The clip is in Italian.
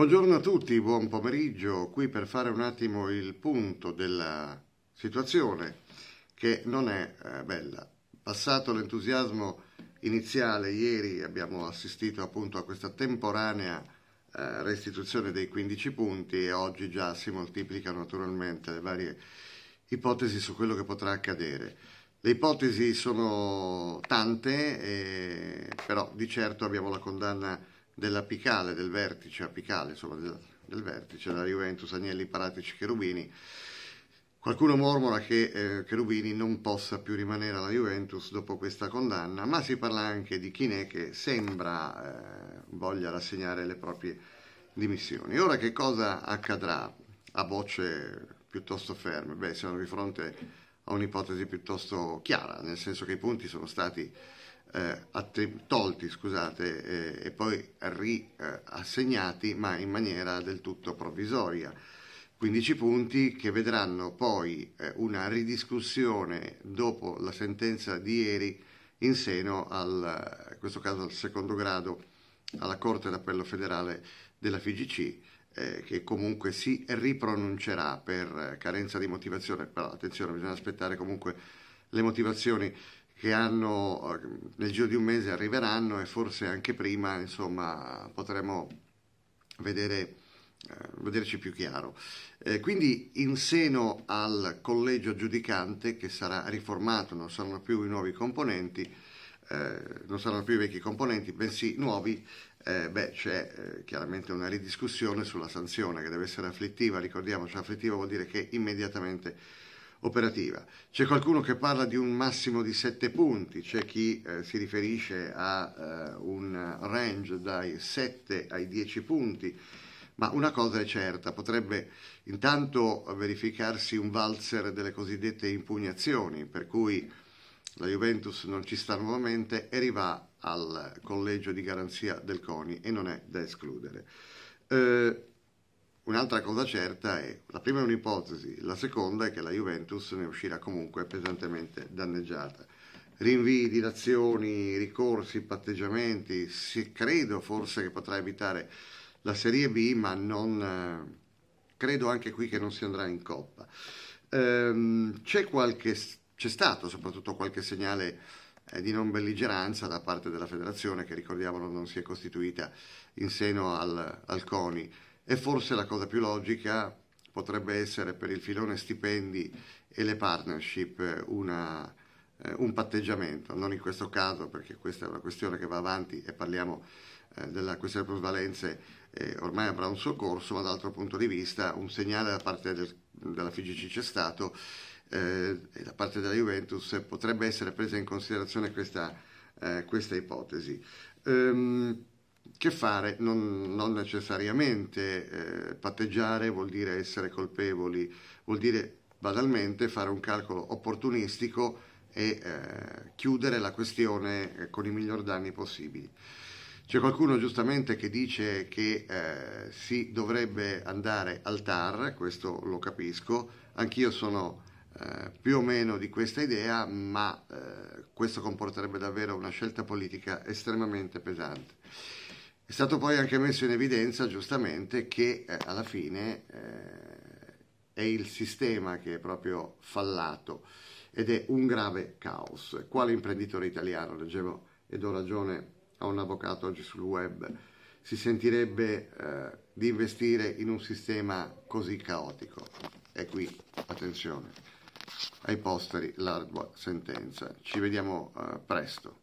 Buongiorno a tutti, buon pomeriggio, qui per fare un attimo il punto della situazione che non è eh, bella. Passato l'entusiasmo iniziale ieri abbiamo assistito appunto a questa temporanea eh, restituzione dei 15 punti e oggi già si moltiplicano naturalmente le varie ipotesi su quello che potrà accadere. Le ipotesi sono tante, eh, però di certo abbiamo la condanna dell'apicale, del vertice apicale, insomma del, del vertice della Juventus, Agnelli, Paratici, Cherubini. Qualcuno mormora che eh, Cherubini non possa più rimanere alla Juventus dopo questa condanna, ma si parla anche di Chinè che sembra eh, voglia rassegnare le proprie dimissioni. Ora che cosa accadrà a voce piuttosto ferme? Beh, siamo di fronte a un'ipotesi piuttosto chiara, nel senso che i punti sono stati eh, attri- tolti scusate, eh, e poi riassegnati, eh, ma in maniera del tutto provvisoria. 15 punti che vedranno poi eh, una ridiscussione dopo la sentenza di ieri in seno al, eh, in questo caso al secondo grado alla Corte d'Appello federale della FIGC eh, che comunque si ripronuncerà per carenza di motivazione, però attenzione, bisogna aspettare comunque le motivazioni che hanno, eh, nel giro di un mese arriveranno e forse anche prima, insomma, potremo vedere eh, vederci più chiaro. Eh, quindi in seno al collegio giudicante, che sarà riformato, non saranno più i nuovi componenti, eh, non saranno più i vecchi componenti, bensì nuovi, eh, beh, c'è eh, chiaramente una ridiscussione sulla sanzione che deve essere afflittiva, ricordiamoci, cioè afflittiva vuol dire che immediatamente operativa. C'è qualcuno che parla di un massimo di 7 punti, c'è chi eh, si riferisce a eh, un range dai 7 ai 10 punti, ma una cosa è certa, potrebbe intanto verificarsi un valzer delle cosiddette impugnazioni, per cui la Juventus non ci sta nuovamente e rivà al collegio di garanzia del CONI e non è da escludere. Eh, un'altra cosa certa è, la prima è un'ipotesi, la seconda è che la Juventus ne uscirà comunque pesantemente danneggiata. Rinvii, dilazioni, ricorsi, patteggiamenti, sì, credo forse che potrà evitare la Serie B, ma non, eh, credo anche qui che non si andrà in Coppa. Eh, c'è qualche c'è stato soprattutto qualche segnale eh, di non belligeranza da parte della federazione che ricordiamolo non si è costituita in seno al, al CONI e forse la cosa più logica potrebbe essere per il filone stipendi e le partnership eh, una, eh, un patteggiamento, non in questo caso perché questa è una questione che va avanti e parliamo eh, della questione delle plusvalenze eh, ormai avrà un suo corso, ma dall'altro punto di vista un segnale da parte del, della FIGC c'è stato eh, da parte della Juventus potrebbe essere presa in considerazione questa, eh, questa ipotesi. Ehm, che fare? Non, non necessariamente eh, patteggiare vuol dire essere colpevoli, vuol dire banalmente fare un calcolo opportunistico e eh, chiudere la questione eh, con i miglior danni possibili. C'è qualcuno giustamente che dice che eh, si dovrebbe andare al TAR, questo lo capisco, anch'io sono eh, più o meno di questa idea, ma eh, questo comporterebbe davvero una scelta politica estremamente pesante. È stato poi anche messo in evidenza, giustamente, che eh, alla fine eh, è il sistema che è proprio fallato ed è un grave caos. Quale imprenditore italiano, leggevo e do ragione a un avvocato oggi sul web, si sentirebbe eh, di investire in un sistema così caotico. E qui, attenzione ai posteri l'ardua sentenza. Ci vediamo eh, presto.